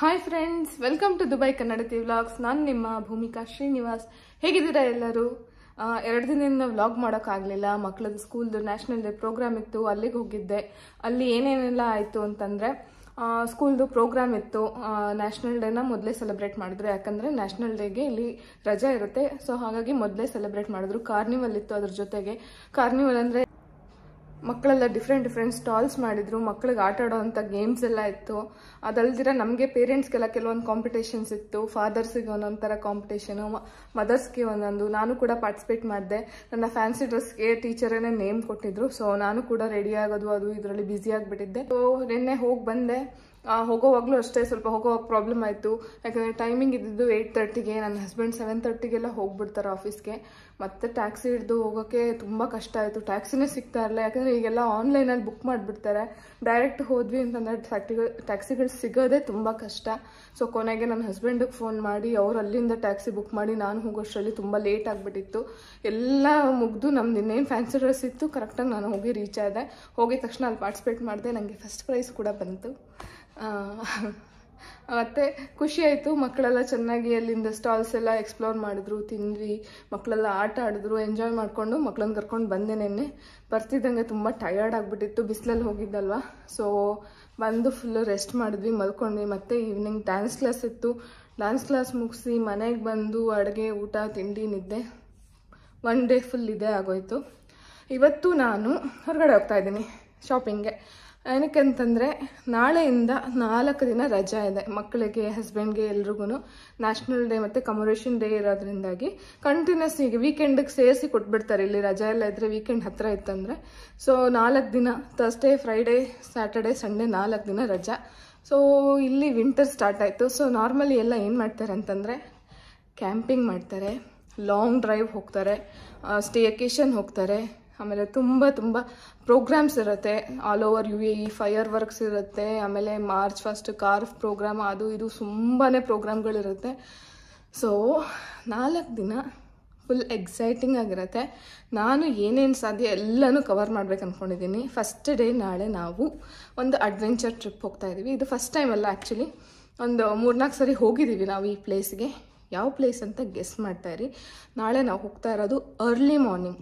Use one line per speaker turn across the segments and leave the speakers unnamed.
Hi friends welcome to Dubai Kannadati vlogs ನಾನು ನಿಮ್ಮ ಭೂಮಿಕಾ ಶ್ರೀನಿವಾಸ್ ಹೇಗಿದ್ದೀರಾ ಎಲ್ಲರೂ ಎರಡು ದಿನದಿಂದ ವ್ಲಾಗ್ ಮಾಡೋಕ್ಕಾಗಲಿಲ್ಲ ಮಕ್ಕಳದ್ದು ಸ್ಕೂಲ್ದು ನ್ಯಾಷನಲ್ ಡೇ ಪ್ರೋಗ್ರಾಮ್ ಇತ್ತು ಅಲ್ಲಿಗೆ ಹೋಗಿದ್ದೆ ಅಲ್ಲಿ ಏನೇನೆಲ್ಲ ಆಯಿತು ಅಂತಂದರೆ ಸ್ಕೂಲ್ದು ಪ್ರೋಗ್ರಾಮ್ ಇತ್ತು ನ್ಯಾಷನಲ್ ಡೇನ ಮೊದಲೇ ಸೆಲೆಬ್ರೇಟ್ ಮಾಡಿದ್ರು ಯಾಕಂದರೆ ನ್ಯಾಷನಲ್ ಡೇಗೆ ಇಲ್ಲಿ ರಜಾ ಇರುತ್ತೆ ಸೊ ಹಾಗಾಗಿ ಮೊದಲೇ ಸೆಲೆಬ್ರೇಟ್ ಮಾಡಿದ್ರು ಕಾರ್ನಿವಲ್ ಇತ್ತು ಅದ್ರ ಜೊತೆಗೆ ಕಾರ್ನಿವಲ್ ಅಂದರೆ ಮಕ್ಕಳೆಲ್ಲ ಡಿಫ್ರೆಂಟ್ ಡಿಫ್ರೆಂಟ್ ಸ್ಟಾಲ್ಸ್ ಮಾಡಿದ್ರು ಮಕ್ಳಿಗೆ ಆಟ ಆಡೋವಂಥ ಗೇಮ್ಸ್ ಎಲ್ಲ ಇತ್ತು ಅದಲ್ದಿರ ನಮಗೆ ಪೇರೆಂಟ್ಸ್ಗೆಲ್ಲ ಕೆಲವೊಂದು ಕಾಂಪಿಟೇಷನ್ಸ್ ಇತ್ತು ಫಾದರ್ಸಿಗೆ ಒಂದೊಂದು ಥರ ಕಾಂಪಿಟೇಷನು ಮದರ್ಸ್ಗೆ ಒಂದೊಂದು ನಾನು ಕೂಡ ಪಾರ್ಟಿಸಿಪೇಟ್ ಮಾಡಿದೆ ನನ್ನ ಫ್ಯಾನ್ಸಿ ಡ್ರೆಸ್ಗೆ ಟೀಚರೇ ನೇಮ್ ಕೊಟ್ಟಿದ್ರು ಸೊ ನಾನು ಕೂಡ ರೆಡಿ ಆಗೋದು ಅದು ಇದರಲ್ಲಿ ಬ್ಯುಸಿ ಆಗಿಬಿಟ್ಟಿದ್ದೆ ಸೊ ನಿನ್ನೆ ಹೋಗಿ ಬಂದೆ ಹೋಗೋವಾಗಲೂ ಅಷ್ಟೇ ಸ್ವಲ್ಪ ಹೋಗೋವಾಗ ಪ್ರಾಬ್ಲಮ್ ಆಯಿತು ಯಾಕಂದರೆ ಟೈಮಿಂಗ್ ಇದ್ದಿದ್ದು ಏಯ್ಟ್ ತರ್ಟಿಗೆ ನನ್ನ ಹಸ್ಬೆಂಡ್ ಸೆವೆನ್ ತರ್ಟಿಗೆಲ್ಲ ಹೋಗಿಬಿಡ್ತಾರೆ ಆಫೀಸ್ಗೆ ಮತ್ತೆ ಟ್ಯಾಕ್ಸಿ ಹಿಡಿದು ಹೋಗೋಕೆ ತುಂಬ ಕಷ್ಟ ಆಯಿತು ಟ್ಯಾಕ್ಸಿನೇ ಸಿಗ್ತಾ ಇರಲಿಲ್ಲ ಯಾಕಂದರೆ ಈಗೆಲ್ಲ ಆನ್ಲೈನಲ್ಲಿ ಬುಕ್ ಮಾಡಿಬಿಡ್ತಾರೆ ಡೈರೆಕ್ಟ್ ಹೋದ್ವಿ ಅಂತಂದರೆ ಟ್ಯಾಕ್ಟಿಗಳು ಟ್ಯಾಕ್ಸಿಗಳು ಸಿಗೋದೇ ತುಂಬ ಕಷ್ಟ ಸೊ ಕೊನೆಗೆ ನನ್ನ ಹಸ್ಬೆಂಡಿಗೆ ಫೋನ್ ಮಾಡಿ ಅವ್ರು ಅಲ್ಲಿಂದ ಟ್ಯಾಕ್ಸಿ ಬುಕ್ ಮಾಡಿ ನಾನು ಹೋಗೋಷ್ಟರಲ್ಲಿ ತುಂಬ ಲೇಟ್ ಆಗಿಬಿಟ್ಟಿತ್ತು ಎಲ್ಲ ಮುಗಿದು ನಮ್ದು ಇನ್ನೇನು ಫ್ಯಾನ್ಸಿ ಡ್ರೆಸ್ ಇತ್ತು ಕರೆಕ್ಟಾಗಿ ನಾನು ಹೋಗಿ ರೀಚ್ ಆದೆ ಹೋಗಿದ ತಕ್ಷಣ ಅಲ್ಲಿ ಪಾರ್ಟಿಸಿಪೇಟ್ ಮಾಡಿದೆ ನನಗೆ ಫಸ್ಟ್ ಪ್ರೈಸ್ ಕೂಡ ಬಂತು ಮತ್ತು ಖುಷಿ ಆಯಿತು ಮಕ್ಕಳೆಲ್ಲ ಚೆನ್ನಾಗಿ ಅಲ್ಲಿಂದ ಸ್ಟಾಲ್ಸ್ ಎಲ್ಲ ಎಕ್ಸ್ಪ್ಲೋರ್ ಮಾಡಿದ್ರು ತಿಂದ್ವಿ ಮಕ್ಕಳೆಲ್ಲ ಆಟ ಆಡಿದ್ರು ಎಂಜಾಯ್ ಮಾಡಿಕೊಂಡು ಮಕ್ಕಳನ್ನ ಕರ್ಕೊಂಡು ಬಂದೆ ನೆನ್ನೆ ಬರ್ತಿದ್ದಂಗೆ ತುಂಬ ಟಯರ್ಡ್ ಆಗಿಬಿಟ್ಟಿತ್ತು ಬಿಸಿಲಲ್ಲಿ ಹೋಗಿದ್ದಲ್ವ ಸೊ ಬಂದು ಫುಲ್ಲು ರೆಸ್ಟ್ ಮಾಡಿದ್ವಿ ಮಲ್ಕೊಂಡ್ವಿ ಮತ್ತು ಈವ್ನಿಂಗ್ ಡ್ಯಾನ್ಸ್ ಕ್ಲಾಸ್ ಇತ್ತು ಡ್ಯಾನ್ಸ್ ಕ್ಲಾಸ್ ಮುಗಿಸಿ ಮನೆಗೆ ಬಂದು ಅಡುಗೆ ಊಟ ತಿಂಡಿ ನಿದ್ದೆ ಒನ್ ಡೇ ಫುಲ್ ಇದೇ ಆಗೋಯಿತು ಇವತ್ತು ನಾನು ಹೊರಗಡೆ ಹೋಗ್ತಾ ಇದ್ದೀನಿ ಶಾಪಿಂಗ್ಗೆ ಏನಕ್ಕೆಂತಂದರೆ ನಾಳೆಯಿಂದ ನಾಲ್ಕು ದಿನ ರಜಾ ಇದೆ ಮಕ್ಕಳಿಗೆ ಹಸ್ಬೆಂಡ್ಗೆ ಎಲ್ರಿಗೂ ನ್ಯಾಷನಲ್ ಡೇ ಮತ್ತು ಕಮರೇಷನ್ ಡೇ ಇರೋದ್ರಿಂದಾಗಿ ಕಂಟಿನ್ಯೂಸ್ ಈಗ ವೀಕೆಂಡಿಗೆ ಸೇರಿಸಿ ಕೊಟ್ಬಿಡ್ತಾರೆ ಇಲ್ಲಿ ರಜಾ ಎಲ್ಲ ಇದ್ದರೆ ವೀಕೆಂಡ್ ಹತ್ತಿರ ಇತ್ತಂದರೆ ಸೊ ನಾಲ್ಕು ದಿನ ತರ್ಸ್ಡೇ ಫ್ರೈಡೇ ಸ್ಯಾಟರ್ಡೇ ಸಂಡೇ ನಾಲ್ಕು ದಿನ ರಜಾ ಸೊ ಇಲ್ಲಿ ವಿಂಟರ್ ಸ್ಟಾರ್ಟ್ ಆಯಿತು ಸೊ ನಾರ್ಮಲಿ ಎಲ್ಲ ಏನು ಮಾಡ್ತಾರೆ ಅಂತಂದರೆ ಕ್ಯಾಂಪಿಂಗ್ ಮಾಡ್ತಾರೆ ಲಾಂಗ್ ಡ್ರೈವ್ ಹೋಗ್ತಾರೆ ಸ್ಟೇ ಸ್ಟೇಕೇಶನ್ ಹೋಗ್ತಾರೆ ಆಮೇಲೆ ತುಂಬ ತುಂಬ ಪ್ರೋಗ್ರಾಮ್ಸ್ ಇರುತ್ತೆ all over U A E fireworks ಇರುತ್ತೆ ಆಮೇಲೆ ಮಾರ್ಚ್ ಫಸ್ಟ್ ಕಾರ್ಫ್ ಪ್ರೋಗ್ರಾಮ್ ಅದು ಇದು ತುಂಬಾ ಪ್ರೋಗ್ರಾಮ್ಗಳಿರುತ್ತೆ ಸೊ ನಾಲ್ಕು ದಿನ ಫುಲ್ ಎಕ್ಸೈಟಿಂಗ್ ಆಗಿರುತ್ತೆ ನಾನು ಏನೇನು ಸಾಧ್ಯ ಎಲ್ಲನೂ ಕವರ್ ಮಾಡ್ಬೇಕು ಅಂದ್ಕೊಂಡಿದ್ದೀನಿ ಫಸ್ಟ್ ಡೇ ನಾಳೆ ನಾವು ಒಂದು ಅಡ್ವೆಂಚರ್ ಟ್ರಿಪ್ ಹೋಗ್ತಾ ಇದ್ದೀವಿ ಇದು ಫಸ್ಟ್ ಟೈಮ್ ಅಲ್ಲ ಆ್ಯಕ್ಚುಲಿ ಒಂದು ಮೂರ್ನಾಲ್ಕು ಸರಿ ಹೋಗಿದ್ದೀವಿ ನಾವು ಈ ಪ್ಲೇಸ್ಗೆ ಯಾವ ಪ್ಲೇಸ್ ಅಂತ ಗೆಸ್ ಇರಿ ನಾಳೆ ನಾವು ಹೋಗ್ತಾ ಇರೋದು ಅರ್ಲಿ ಮಾರ್ನಿಂಗ್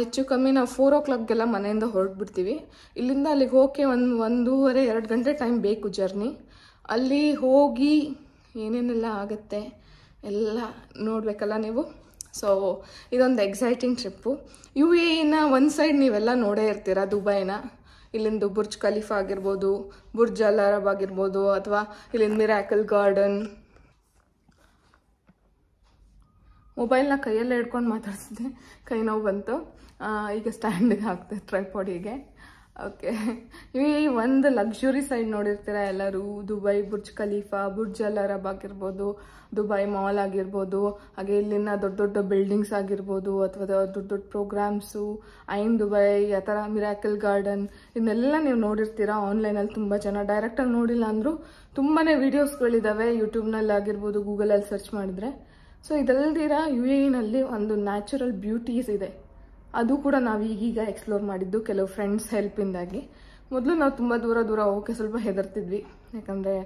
ಹೆಚ್ಚು ಕಮ್ಮಿ ನಾವು ಫೋರ್ ಓ ಕ್ಲಾಕ್ಗೆಲ್ಲ ಮನೆಯಿಂದ ಹೊರಟ್ಬಿಡ್ತೀವಿ ಇಲ್ಲಿಂದ ಅಲ್ಲಿಗೆ ಹೋಗಕ್ಕೆ ಒಂದು ಒಂದೂವರೆ ಎರಡು ಗಂಟೆ ಟೈಮ್ ಬೇಕು ಜರ್ನಿ ಅಲ್ಲಿ ಹೋಗಿ ಏನೇನೆಲ್ಲ ಆಗುತ್ತೆ ಎಲ್ಲ ನೋಡಬೇಕಲ್ಲ ನೀವು ಸೊ ಇದೊಂದು ಎಕ್ಸೈಟಿಂಗ್ ಟ್ರಿಪ್ಪು ಯು ಎನ ಒಂದು ಸೈಡ್ ನೀವೆಲ್ಲ ನೋಡೇ ಇರ್ತೀರ ದುಬೈನ ಇಲ್ಲಿಂದ ಬುರ್ಜ್ ಖಲೀಫಾ ಆಗಿರ್ಬೋದು ಬುರ್ಜ್ ಅರಬ್ ಆಗಿರ್ಬೋದು ಅಥವಾ ಇಲ್ಲಿಂದ ಮಿರಾಕಲ್ ಗಾರ್ಡನ್ ಮೊಬೈಲ್ನ ಕೈಯಲ್ಲೇ ಹಿಡ್ಕೊಂಡು ಮಾತಾಡ್ತಿದ್ದೆ ಕೈ ನೋವು ಬಂತು ಈಗ ಸ್ಟ್ಯಾಂಡಿಗೆ ಹಾಕ್ತೆ ಟ್ರೈಪಾಡಿಗೆ ಓಕೆ ಈ ಒಂದು ಲಕ್ಸುರಿ ಸೈಡ್ ನೋಡಿರ್ತೀರ ಎಲ್ಲರೂ Dubai Burj Khalifa Burj al Arab ಆಗಿರ್ಬೋದು ದುಬೈ ಮಾಲ್ ಆಗಿರ್ಬೋದು ಹಾಗೆ ಇಲ್ಲಿನ ದೊಡ್ಡ ದೊಡ್ಡ ಬಿಲ್ಡಿಂಗ್ಸ್ ಆಗಿರ್ಬೋದು ಅಥವಾ ದೊಡ್ಡ ದೊಡ್ಡ ಪ್ರೋಗ್ರಾಮ್ಸು ಐನ್ ದುಬೈ ಆ ಥರ ಮಿರಾಕಲ್ ಗಾರ್ಡನ್ ಇದನ್ನೆಲ್ಲ ನೀವು ನೋಡಿರ್ತೀರ ಆನ್ಲೈನಲ್ಲಿ ತುಂಬ ಜನ ಡೈರೆಕ್ಟಾಗಿ ನೋಡಿಲ್ಲ ಅಂದರೂ ತುಂಬಾ ವೀಡಿಯೋಸ್ಗಳಿದ್ದಾವೆ ಯೂಟ್ಯೂಬ್ನಲ್ಲಿ ಆಗಿರ್ಬೋದು ಗೂಗಲಲ್ಲಿ ಸರ್ಚ್ ಮಾಡಿದ್ರೆ ಸೊ ಇದಲ್ದಿರ ಯು ಎನಲ್ಲಿ ಒಂದು ನ್ಯಾಚುರಲ್ ಬ್ಯೂಟೀಸ್ ಇದೆ ಅದು ಕೂಡ ನಾವು ಈಗೀಗ ಎಕ್ಸ್ಪ್ಲೋರ್ ಮಾಡಿದ್ದು ಕೆಲವು ಫ್ರೆಂಡ್ಸ್ ಹೆಲ್ಪಿಂದಾಗಿ ಮೊದಲು ನಾವು ತುಂಬ ದೂರ ದೂರ ಹೋಗೋಕ್ಕೆ ಸ್ವಲ್ಪ ಹೆದರ್ತಿದ್ವಿ ಯಾಕಂದರೆ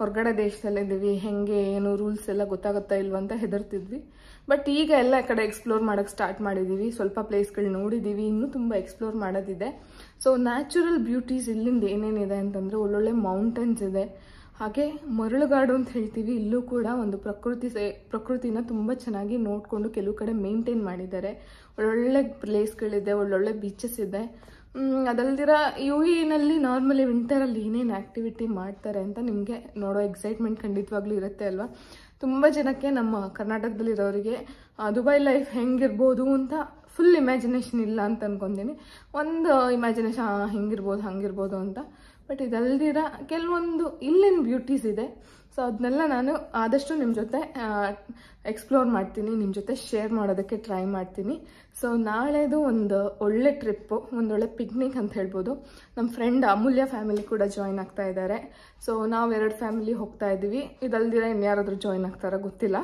ಹೊರಗಡೆ ಇದ್ದೀವಿ ಹೆಂಗೆ ಏನು ರೂಲ್ಸ್ ಎಲ್ಲ ಗೊತ್ತಾಗುತ್ತಾ ಇಲ್ವ ಅಂತ ಹೆದರ್ತಿದ್ವಿ ಬಟ್ ಈಗ ಎಲ್ಲ ಕಡೆ ಎಕ್ಸ್ಪ್ಲೋರ್ ಮಾಡೋಕ್ಕೆ ಸ್ಟಾರ್ಟ್ ಮಾಡಿದ್ದೀವಿ ಸ್ವಲ್ಪ ಪ್ಲೇಸ್ಗಳು ನೋಡಿದ್ದೀವಿ ಇನ್ನೂ ತುಂಬ ಎಕ್ಸ್ಪ್ಲೋರ್ ಮಾಡೋದಿದೆ ಸೊ ನ್ಯಾಚುರಲ್ ಬ್ಯೂಟೀಸ್ ಇಲ್ಲಿಂದ ಏನೇನಿದೆ ಅಂತಂದರೆ ಒಳ್ಳೊಳ್ಳೆ ಮೌಂಟೇನ್ಸ್ ಇದೆ ಹಾಗೆ ಮರಳುಗಾಡು ಅಂತ ಹೇಳ್ತೀವಿ ಇಲ್ಲೂ ಕೂಡ ಒಂದು ಪ್ರಕೃತಿ ಪ್ರಕೃತಿನ ತುಂಬ ಚೆನ್ನಾಗಿ ನೋಡಿಕೊಂಡು ಕೆಲವು ಕಡೆ ಮೇಂಟೈನ್ ಮಾಡಿದ್ದಾರೆ ಒಳ್ಳೊಳ್ಳೆ ಪ್ಲೇಸ್ಗಳಿದೆ ಒಳ್ಳೊಳ್ಳೆ ಬೀಚಸ್ ಇದೆ ಅದಲ್ದಿರ ಯು ಇನಲ್ಲಿ ನಾರ್ಮಲಿ ವಿಂಟರಲ್ಲಿ ಏನೇನು ಆ್ಯಕ್ಟಿವಿಟಿ ಮಾಡ್ತಾರೆ ಅಂತ ನಿಮಗೆ ನೋಡೋ ಎಕ್ಸೈಟ್ಮೆಂಟ್ ಖಂಡಿತವಾಗ್ಲೂ ಇರುತ್ತೆ ಅಲ್ವಾ ತುಂಬ ಜನಕ್ಕೆ ನಮ್ಮ ಕರ್ನಾಟಕದಲ್ಲಿರೋರಿಗೆ ದುಬೈ ಲೈಫ್ ಹೆಂಗಿರ್ಬೋದು ಅಂತ ಫುಲ್ ಇಮ್ಯಾಜಿನೇಷನ್ ಇಲ್ಲ ಅಂತ ಅಂದ್ಕೊಂತೀನಿ ಒಂದು ಇಮ್ಯಾಜಿನೇಷನ್ ಹಿಂಗಿರ್ಬೋದು ಹಂಗಿರ್ಬೋದು ಅಂತ ಬಟ್ ಇದಲ್ದಿರ ಕೆಲವೊಂದು ಇಲ್ಲಿನ ಬ್ಯೂಟೀಸ್ ಇದೆ ಸೊ ಅದನ್ನೆಲ್ಲ ನಾನು ಆದಷ್ಟು ನಿಮ್ಮ ಜೊತೆ ಎಕ್ಸ್ಪ್ಲೋರ್ ಮಾಡ್ತೀನಿ ನಿಮ್ಮ ಜೊತೆ ಶೇರ್ ಮಾಡೋದಕ್ಕೆ ಟ್ರೈ ಮಾಡ್ತೀನಿ ಸೊ ನಾಳೆದು ಒಂದು ಒಳ್ಳೆ ಟ್ರಿಪ್ಪು ಒಂದೊಳ್ಳೆ ಪಿಕ್ನಿಕ್ ಅಂತ ಹೇಳ್ಬೋದು ನಮ್ಮ ಫ್ರೆಂಡ್ ಅಮೂಲ್ಯ ಫ್ಯಾಮಿಲಿ ಕೂಡ ಜಾಯ್ನ್ ಆಗ್ತಾ ಇದ್ದಾರೆ ಸೊ ನಾವು ಎರಡು ಫ್ಯಾಮಿಲಿ ಹೋಗ್ತಾ ಇದ್ದೀವಿ ಇದಲ್ದಿರ ಇನ್ಯಾರಾದರೂ ಜಾಯ್ನ್ ಆಗ್ತಾರೋ ಗೊತ್ತಿಲ್ಲ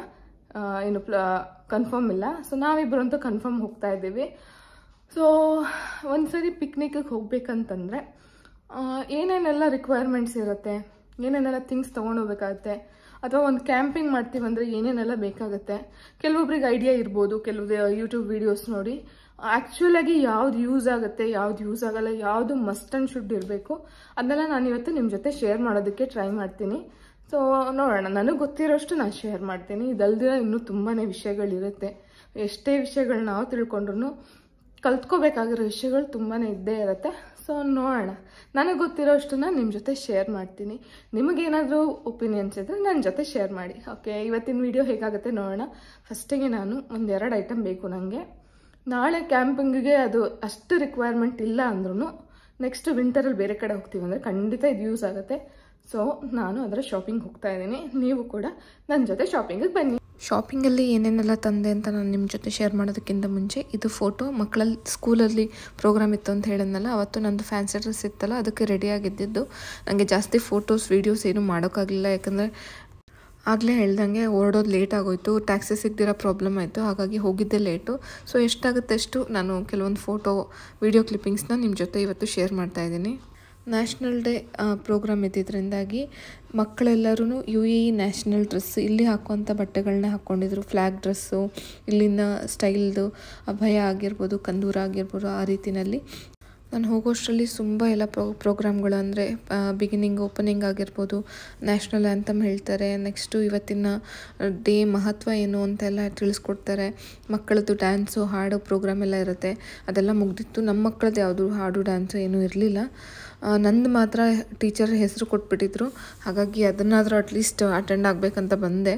ಏನು ಕನ್ಫರ್ಮ್ ಇಲ್ಲ ಸೊ ನಾವಿಬ್ಬರಂತೂ ಕನ್ಫರ್ಮ್ ಹೋಗ್ತಾ ಇದ್ದೀವಿ ಸೊ ಒಂದು ಸರಿ ಪಿಕ್ನಿಕ್ಗೆ ಹೋಗ್ಬೇಕಂತಂದರೆ ಏನೇನೆಲ್ಲ ರಿಕ್ವೈರ್ಮೆಂಟ್ಸ್ ಇರುತ್ತೆ ಏನೇನೆಲ್ಲ ಥಿಂಗ್ಸ್ ತೊಗೊಂಡೋಗ್ಬೇಕಾಗತ್ತೆ ಅಥವಾ ಒಂದು ಕ್ಯಾಂಪಿಂಗ್ ಮಾಡ್ತೀವಿ ಅಂದರೆ ಏನೇನೆಲ್ಲ ಬೇಕಾಗುತ್ತೆ ಕೆಲವೊಬ್ರಿಗೆ ಐಡಿಯಾ ಇರ್ಬೋದು ಕೆಲವು ಯೂಟ್ಯೂಬ್ ವೀಡಿಯೋಸ್ ನೋಡಿ ಆ್ಯಕ್ಚುಲಾಗಿ ಯಾವ್ದು ಯೂಸ್ ಆಗುತ್ತೆ ಯಾವ್ದು ಯೂಸ್ ಆಗೋಲ್ಲ ಯಾವುದು ಮಸ್ಟ್ ಆ್ಯಂಡ್ ಶುಡ್ ಇರಬೇಕು ಅದನ್ನೆಲ್ಲ ನಾನು ಇವತ್ತು ನಿಮ್ಮ ಜೊತೆ ಶೇರ್ ಮಾಡೋದಕ್ಕೆ ಟ್ರೈ ಮಾಡ್ತೀನಿ ಸೊ ನೋಡೋಣ ನನಗೆ ಗೊತ್ತಿರೋಷ್ಟು ನಾನು ಶೇರ್ ಮಾಡ್ತೀನಿ ಇದಲ್ದಿರೋ ಇನ್ನೂ ತುಂಬಾ ವಿಷಯಗಳಿರುತ್ತೆ ಎಷ್ಟೇ ವಿಷಯಗಳು ನಾವು ತಿಳ್ಕೊಂಡ್ರು ಕಲ್ತ್ಕೋಬೇಕಾಗಿರೋ ವಿಷಯಗಳು ತುಂಬಾ ಇದ್ದೇ ಇರುತ್ತೆ ಸೊ ನೋಡೋಣ ನನಗೆ ಗೊತ್ತಿರೋಷ್ಟನ್ನ ನಿಮ್ಮ ಜೊತೆ ಶೇರ್ ಮಾಡ್ತೀನಿ ನಿಮಗೇನಾದರೂ ಒಪಿನಿಯನ್ಸ್ ಇದ್ದರೆ ನನ್ನ ಜೊತೆ ಶೇರ್ ಮಾಡಿ ಓಕೆ ಇವತ್ತಿನ ವಿಡಿಯೋ ಹೇಗಾಗುತ್ತೆ ನೋಡೋಣ ಫಸ್ಟಿಗೆ ನಾನು ಒಂದೆರಡು ಐಟಮ್ ಬೇಕು ನನಗೆ ನಾಳೆ ಕ್ಯಾಂಪಿಂಗಿಗೆ ಅದು ಅಷ್ಟು ರಿಕ್ವೈರ್ಮೆಂಟ್ ಇಲ್ಲ ಅಂದ್ರೂ ನೆಕ್ಸ್ಟ್ ವಿಂಟರಲ್ಲಿ ಬೇರೆ ಕಡೆ ಹೋಗ್ತೀವಿ ಅಂದರೆ ಖಂಡಿತ ಇದು ಯೂಸ್ ಆಗುತ್ತೆ ಸೊ ನಾನು ಅದರ ಶಾಪಿಂಗ್ ಹೋಗ್ತಾ ಇದ್ದೀನಿ ನೀವು ಕೂಡ ನನ್ನ ಜೊತೆ ಶಾಪಿಂಗಿಗೆ ಬನ್ನಿ ಶಾಪಿಂಗಲ್ಲಿ ಏನೇನೆಲ್ಲ ತಂದೆ ಅಂತ ನಾನು ನಿಮ್ಮ ಜೊತೆ ಶೇರ್ ಮಾಡೋದಕ್ಕಿಂತ ಮುಂಚೆ ಇದು ಫೋಟೋ ಮಕ್ಕಳಲ್ಲಿ ಸ್ಕೂಲಲ್ಲಿ ಪ್ರೋಗ್ರಾಮ್ ಇತ್ತು ಅಂತ ಹೇಳಿದ್ನಲ್ಲ ಅವತ್ತು ನಂದು ಫ್ಯಾನ್ಸಿ ಡ್ರೆಸ್ ಇತ್ತಲ್ಲ ಅದಕ್ಕೆ ಆಗಿದ್ದಿದ್ದು ನನಗೆ ಜಾಸ್ತಿ ಫೋಟೋಸ್ ವೀಡಿಯೋಸ್ ಏನು ಮಾಡೋಕ್ಕಾಗಲಿಲ್ಲ ಯಾಕಂದರೆ ಆಗಲೇ ಹೇಳ್ದಂಗೆ ಓಡೋದು ಲೇಟ್ ಆಗೋಯ್ತು ಟ್ಯಾಕ್ಸಿ ಸಿಗ್ದಿರೋ ಪ್ರಾಬ್ಲಮ್ ಆಯಿತು ಹಾಗಾಗಿ ಹೋಗಿದ್ದೆ ಲೇಟು ಸೊ ಎಷ್ಟಾಗುತ್ತೆ ಅಷ್ಟು ನಾನು ಕೆಲವೊಂದು ಫೋಟೋ ವೀಡಿಯೋ ಕ್ಲಿಪ್ಪಿಂಗ್ಸ್ನ ನಿಮ್ಮ ಜೊತೆ ಇವತ್ತು ಶೇರ್ ಮಾಡ್ತಾಯಿದ್ದೀನಿ ನ್ಯಾಷನಲ್ ಡೇ ಪ್ರೋಗ್ರಾಮ್ ಇದ್ದಿದ್ದರಿಂದಾಗಿ ಮಕ್ಕಳೆಲ್ಲರೂ U A E e national dress ಇಲ್ಲಿ ಹಾಕುವಂಥ ಬಟ್ಟೆಗಳನ್ನ ಹಾಕ್ಕೊಂಡಿದ್ರು ಫ್ಲ್ಯಾಗ್ ಡ್ರೆಸ್ಸು ಇಲ್ಲಿನ ಸ್ಟೈಲ್ದು ಅಭಯ ಆಗಿರ್ಬೋದು ಕಂದೂರ ಆಗಿರ್ಬೋದು ಆ ರೀತಿಯಲ್ಲಿ ನಾನು ಹೋಗೋಷ್ಟರಲ್ಲಿ ತುಂಬ ಎಲ್ಲ ಪ್ರೋ ಪ್ರೋಗ್ರಾಮ್ಗಳು ಅಂದರೆ ಬಿಗಿನಿಂಗ್ ಓಪನಿಂಗ್ ಆಗಿರ್ಬೋದು ನ್ಯಾಷನಲ್ ಆ್ಯಂಥಮ್ ಹೇಳ್ತಾರೆ ನೆಕ್ಸ್ಟು ಇವತ್ತಿನ ಡೇ ಮಹತ್ವ ಏನು ಅಂತೆಲ್ಲ ತಿಳಿಸ್ಕೊಡ್ತಾರೆ ಮಕ್ಕಳದ್ದು ಡ್ಯಾನ್ಸು ಹಾಡು ಪ್ರೋಗ್ರಾಮ್ ಎಲ್ಲ ಇರುತ್ತೆ ಅದೆಲ್ಲ ಮುಗ್ದಿತ್ತು ನಮ್ಮ ಮಕ್ಕಳದ್ದು ಯಾವುದು ಹಾಡು ಡ್ಯಾನ್ಸು ಏನೂ ಇರಲಿಲ್ಲ ನಂದು ಮಾತ್ರ ಟೀಚರ್ ಹೆಸರು ಕೊಟ್ಬಿಟ್ಟಿದ್ರು ಹಾಗಾಗಿ ಅದನ್ನಾದರೂ ಅಟ್ಲೀಸ್ಟ್ ಅಟೆಂಡ್ ಆಗಬೇಕಂತ ಬಂದೆ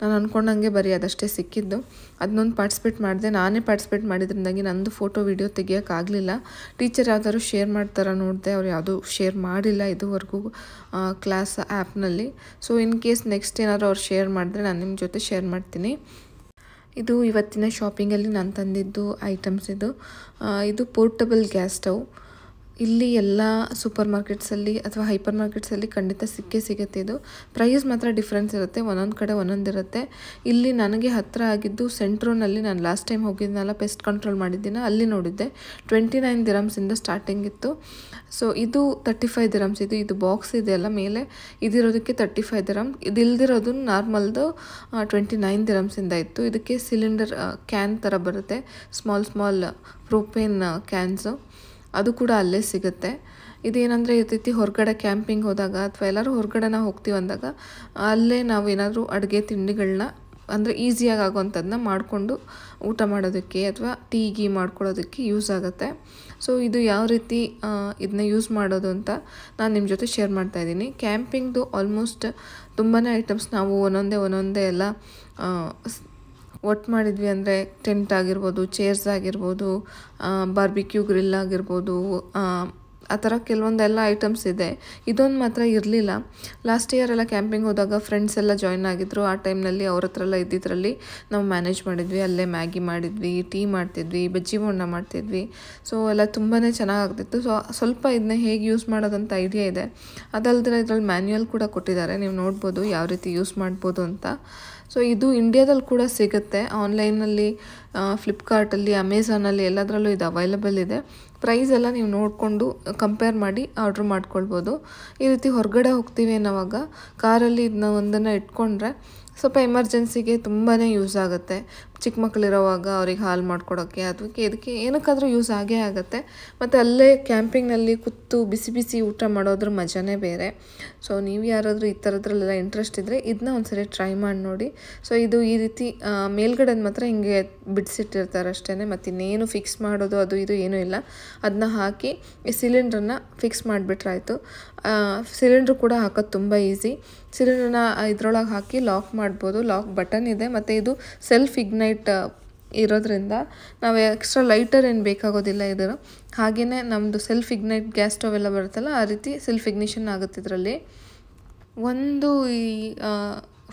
ನಾನು ಅಂದ್ಕೊಂಡಂಗೆ ಬರೀ ಅದಷ್ಟೇ ಸಿಕ್ಕಿದ್ದು ಅದನ್ನೊಂದು ಪಾರ್ಟಿಸಿಪೇಟ್ ಮಾಡಿದೆ ನಾನೇ ಪಾರ್ಟಿಸಿಪೇಟ್ ಮಾಡಿದ್ರಿಂದಾಗಿ ನಂದು ಫೋಟೋ ವೀಡಿಯೋ ತೆಗಿಯೋಕ್ಕಾಗಲಿಲ್ಲ ಟೀಚರ್ ಯಾವ್ದಾದ್ರು ಶೇರ್ ಮಾಡ್ತಾರ ನೋಡಿದೆ ಅವ್ರು ಯಾವುದೂ ಶೇರ್ ಮಾಡಿಲ್ಲ ಇದುವರೆಗೂ ಕ್ಲಾಸ್ ಆ್ಯಪ್ನಲ್ಲಿ ಸೊ ಇನ್ ಕೇಸ್ ನೆಕ್ಸ್ಟ್ ಏನಾದರೂ ಅವ್ರು ಶೇರ್ ಮಾಡಿದ್ರೆ ನಾನು ನಿಮ್ಮ ಜೊತೆ ಶೇರ್ ಮಾಡ್ತೀನಿ ಇದು ಇವತ್ತಿನ ಶಾಪಿಂಗಲ್ಲಿ ನಾನು ತಂದಿದ್ದು ಐಟಮ್ಸ್ ಇದು ಇದು ಪೋರ್ಟಬಲ್ ಗ್ಯಾಸ್ ಸ್ಟವ್ ಇಲ್ಲಿ ಎಲ್ಲ ಸೂಪರ್ ಮಾರ್ಕೆಟ್ಸಲ್ಲಿ ಅಥವಾ ಹೈಪರ್ ಮಾರ್ಕೆಟ್ಸಲ್ಲಿ ಖಂಡಿತ ಸಿಕ್ಕೇ ಸಿಗುತ್ತೆ ಇದು ಪ್ರೈಸ್ ಮಾತ್ರ ಡಿಫ್ರೆನ್ಸ್ ಇರುತ್ತೆ ಒಂದೊಂದು ಕಡೆ ಒಂದೊಂದು ಇರುತ್ತೆ ಇಲ್ಲಿ ನನಗೆ ಹತ್ತಿರ ಆಗಿದ್ದು ಸೆಂಟ್ರೋನಲ್ಲಿ ನಾನು ಲಾಸ್ಟ್ ಟೈಮ್ ಹೋಗಿದ್ನಲ್ಲ ಪೆಸ್ಟ್ ಕಂಟ್ರೋಲ್ ಮಾಡಿದ್ದೀನ ಅಲ್ಲಿ ನೋಡಿದ್ದೆ ಟ್ವೆಂಟಿ ನೈನ್ ದಿರಮ್ಸಿಂದ ಸ್ಟಾರ್ಟಿಂಗ್ ಇತ್ತು ಸೊ ಇದು ತರ್ಟಿ ಫೈವ್ ದಿರಮ್ಸ್ ಇದು ಇದು ಬಾಕ್ಸ್ ಇದೆ ಅಲ್ಲ ಮೇಲೆ ಇದಿರೋದಕ್ಕೆ ತರ್ಟಿ ಫೈವ್ ದಿರಮ್ ಇದು ಇಲ್ದಿರೋದು ನಾರ್ಮಲ್ದು ಟ್ವೆಂಟಿ ನೈನ್ ದಿರಮ್ಸಿಂದ ಇತ್ತು ಇದಕ್ಕೆ ಸಿಲಿಂಡರ್ ಕ್ಯಾನ್ ಥರ ಬರುತ್ತೆ ಸ್ಮಾಲ್ ಸ್ಮಾಲ್ ಪ್ರೋಪೇನ್ ಕ್ಯಾನ್ಸು ಅದು ಕೂಡ ಅಲ್ಲೇ ಸಿಗುತ್ತೆ ಇದೇನಂದರೆ ಈ ರೀತಿ ಹೊರಗಡೆ ಕ್ಯಾಂಪಿಂಗ್ ಹೋದಾಗ ಅಥವಾ ಎಲ್ಲರೂ ಹೊರಗಡೆ ನಾವು ಹೋಗ್ತೀವಿ ಅಂದಾಗ ಅಲ್ಲೇ ನಾವು ಏನಾದರೂ ಅಡುಗೆ ತಿಂಡಿಗಳನ್ನ ಅಂದರೆ ಈಸಿಯಾಗಿ ಆಗೋವಂಥದ್ದನ್ನ ಮಾಡಿಕೊಂಡು ಊಟ ಮಾಡೋದಕ್ಕೆ ಅಥವಾ ಟೀ ಗೀ ಮಾಡ್ಕೊಳ್ಳೋದಕ್ಕೆ ಯೂಸ್ ಆಗುತ್ತೆ ಸೊ ಇದು ಯಾವ ರೀತಿ ಇದನ್ನ ಯೂಸ್ ಮಾಡೋದು ಅಂತ ನಾನು ನಿಮ್ಮ ಜೊತೆ ಶೇರ್ ಮಾಡ್ತಾ ಇದ್ದೀನಿ ಕ್ಯಾಂಪಿಂಗ್ದು ಆಲ್ಮೋಸ್ಟ್ ತುಂಬಾ ಐಟಮ್ಸ್ ನಾವು ಒಂದೊಂದೇ ಒಂದೊಂದೇ ಎಲ್ಲ ಒಟ್ಟು ಮಾಡಿದ್ವಿ ಅಂದರೆ ಟೆಂಟ್ ಆಗಿರ್ಬೋದು ಚೇರ್ಸ್ ಆಗಿರ್ಬೋದು ಬಾರ್ಬಿಕ್ಯೂ ಗ್ರಿಲ್ ಆಗಿರ್ಬೋದು ಆ ಥರ ಕೆಲವೊಂದೆಲ್ಲ ಐಟಮ್ಸ್ ಇದೆ ಇದೊಂದು ಮಾತ್ರ ಇರಲಿಲ್ಲ ಲಾಸ್ಟ್ ಇಯರ್ ಎಲ್ಲ ಕ್ಯಾಂಪಿಂಗ್ ಹೋದಾಗ ಫ್ರೆಂಡ್ಸ್ ಎಲ್ಲ ಜಾಯ್ನ್ ಆಗಿದ್ದರು ಆ ಟೈಮ್ನಲ್ಲಿ ಅವ್ರ ಹತ್ರ ಎಲ್ಲ ಇದ್ದಿದ್ರಲ್ಲಿ ನಾವು ಮ್ಯಾನೇಜ್ ಮಾಡಿದ್ವಿ ಅಲ್ಲೇ ಮ್ಯಾಗಿ ಮಾಡಿದ್ವಿ ಟೀ ಮಾಡ್ತಿದ್ವಿ ಬಜ್ಜಿ ಬೋಂಡ ಮಾಡ್ತಿದ್ವಿ ಸೊ ಎಲ್ಲ ತುಂಬಾ ಚೆನ್ನಾಗಾಗ್ತಿತ್ತು ಸೊ ಸ್ವಲ್ಪ ಇದನ್ನ ಹೇಗೆ ಯೂಸ್ ಮಾಡೋದಂತ ಐಡಿಯಾ ಇದೆ ಅದಲ್ಲದೆ ಇದರಲ್ಲಿ ಮ್ಯಾನ್ಯುಯಲ್ ಕೂಡ ಕೊಟ್ಟಿದ್ದಾರೆ ನೀವು ನೋಡ್ಬೋದು ಯಾವ ರೀತಿ ಯೂಸ್ ಮಾಡ್ಬೋದು ಅಂತ ಸೊ ಇದು ಇಂಡಿಯಾದಲ್ಲಿ ಕೂಡ ಸಿಗುತ್ತೆ ಆನ್ಲೈನಲ್ಲಿ ಫ್ಲಿಪ್ಕಾರ್ಟಲ್ಲಿ ಅಮೆಝಾನಲ್ಲಿ ಎಲ್ಲದರಲ್ಲೂ ಇದು ಅವೈಲಬಲ್ ಇದೆ ಪ್ರೈಸ್ ಎಲ್ಲ ನೀವು ನೋಡಿಕೊಂಡು ಕಂಪೇರ್ ಮಾಡಿ ಆರ್ಡ್ರ್ ಮಾಡ್ಕೊಳ್ಬೋದು ಈ ರೀತಿ ಹೊರಗಡೆ ಹೋಗ್ತೀವಿ ಅನ್ನೋವಾಗ ಕಾರಲ್ಲಿ ಇದನ್ನ ಒಂದನ್ನು ಇಟ್ಕೊಂಡ್ರೆ ಸ್ವಲ್ಪ ಎಮರ್ಜೆನ್ಸಿಗೆ ತುಂಬಾ ಯೂಸ್ ಆಗುತ್ತೆ ಚಿಕ್ಕ ಮಕ್ಕಳಿರೋವಾಗ ಅವ್ರಿಗೆ ಹಾಲು ಮಾಡ್ಕೊಡೋಕ್ಕೆ ಅದಕ್ಕೆ ಇದಕ್ಕೆ ಏನಕ್ಕಾದರೂ ಯೂಸ್ ಆಗೇ ಆಗುತ್ತೆ ಮತ್ತು ಅಲ್ಲೇ ಕ್ಯಾಂಪಿಂಗ್ನಲ್ಲಿ ಕೂತು ಬಿಸಿ ಬಿಸಿ ಊಟ ಮಾಡೋದ್ರ ಮಜಾನೇ ಬೇರೆ ಸೊ ನೀವು ಯಾರಾದರೂ ಈ ಥರದ್ರಲ್ಲೆಲ್ಲ ಇಂಟ್ರೆಸ್ಟ್ ಇದ್ದರೆ ಇದನ್ನ ಒಂದು ಸರಿ ಟ್ರೈ ಮಾಡಿ ನೋಡಿ ಸೊ ಇದು ಈ ರೀತಿ ಮೇಲ್ಗಡೆ ಮಾತ್ರ ಹಿಂಗೆ ಬಿಡಿಸಿಟ್ಟಿರ್ತಾರೆ ಅಷ್ಟೇ ಮತ್ತು ಇನ್ನೇನು ಫಿಕ್ಸ್ ಮಾಡೋದು ಅದು ಇದು ಏನೂ ಇಲ್ಲ ಅದನ್ನ ಹಾಕಿ ಈ ಸಿಲಿಂಡ್ರನ್ನ ಫಿಕ್ಸ್ ಮಾಡಿಬಿಟ್ರಾಯಿತು ಸಿಲಿಂಡ್ರ್ ಕೂಡ ಹಾಕೋದು ತುಂಬ ಈಸಿ ಸಿಲಿಂಡ್ರನ್ನ ಇದರೊಳಗೆ ಹಾಕಿ ಲಾಕ್ ಮಾಡ್ಬೋದು ಲಾಕ್ ಬಟನ್ ಇದೆ ಮತ್ತು ಇದು ಸೆಲ್ಫ್ ಇಗ್ನೈ ಲ್ಯಾಮಿನೇಟ್ ಇರೋದ್ರಿಂದ ನಾವು ಎಕ್ಸ್ಟ್ರಾ ಲೈಟರ್ ಏನು ಬೇಕಾಗೋದಿಲ್ಲ ಇದರ ಹಾಗೆಯೇ ನಮ್ಮದು ಸೆಲ್ಫ್ ಇಗ್ನೈಟ್ ಗ್ಯಾಸ್ ಸ್ಟವ್ ಎಲ್ಲ ಬರುತ್ತಲ್ಲ ಆ ರೀತಿ ಸೆಲ್ಫ್ ಇಗ್ನಿಷನ್ ಆಗುತ್ತೆ ಇದರಲ್ಲಿ ಒಂದು ಈ